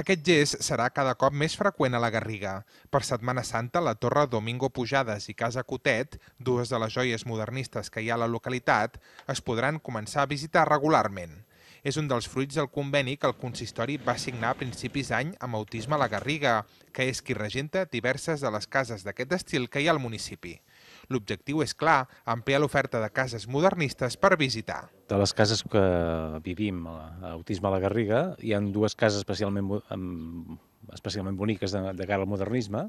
Aquest gest serà cada cop més freqüent a la Garriga. Per Setmana Santa, la Torre Domingo Pujades i Casa Cotet, dues de les joies modernistes que hi ha a la localitat, es podran començar a visitar regularment és un dels fruits del conveni que el consistori va signar a principis d'any amb Autisme a la Garriga, que és qui regenta diverses de les cases d'aquest estil que hi ha al municipi. L'objectiu és clar, ampliar l'oferta de cases modernistes per visitar. De les cases que vivim a Autisme a la Garriga, hi ha dues cases especialment, especialment boniques de, de cara al modernisme,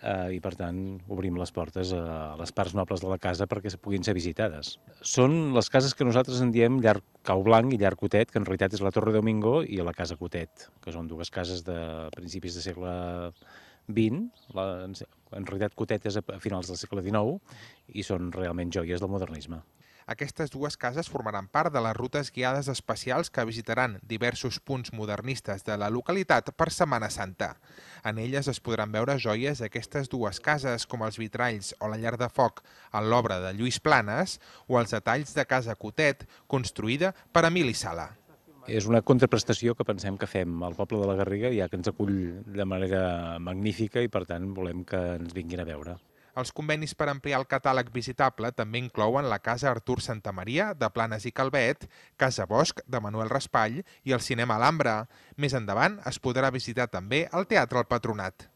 eh, i per tant obrim les portes a les parts nobles de la casa perquè puguin ser visitades. Són les cases que nosaltres en diem Llarg Cau Blanc i Llarg Cotet, que en realitat és la Torre Domingo i la Casa Cotet, que són dues cases de principis de segle XX, la, en realitat Cotet és a finals del segle XIX, i són realment joies del modernisme. Aquestes dues cases formaran part de les rutes guiades especials que visitaran diversos punts modernistes de la localitat per Setmana Santa. En elles es podran veure joies d'aquestes dues cases, com els vitralls o la llar de foc en l'obra de Lluís Planes o els detalls de Casa Cotet, construïda per Emili Sala és una contraprestació que pensem que fem al poble de la Garriga, ja que ens acull de manera magnífica i, per tant, volem que ens vinguin a veure. Els convenis per ampliar el catàleg visitable també inclouen la Casa Artur Santa Maria, de Planes i Calvet, Casa Bosch, de Manuel Raspall i el Cinema Alhambra. Més endavant es podrà visitar també el Teatre al Patronat.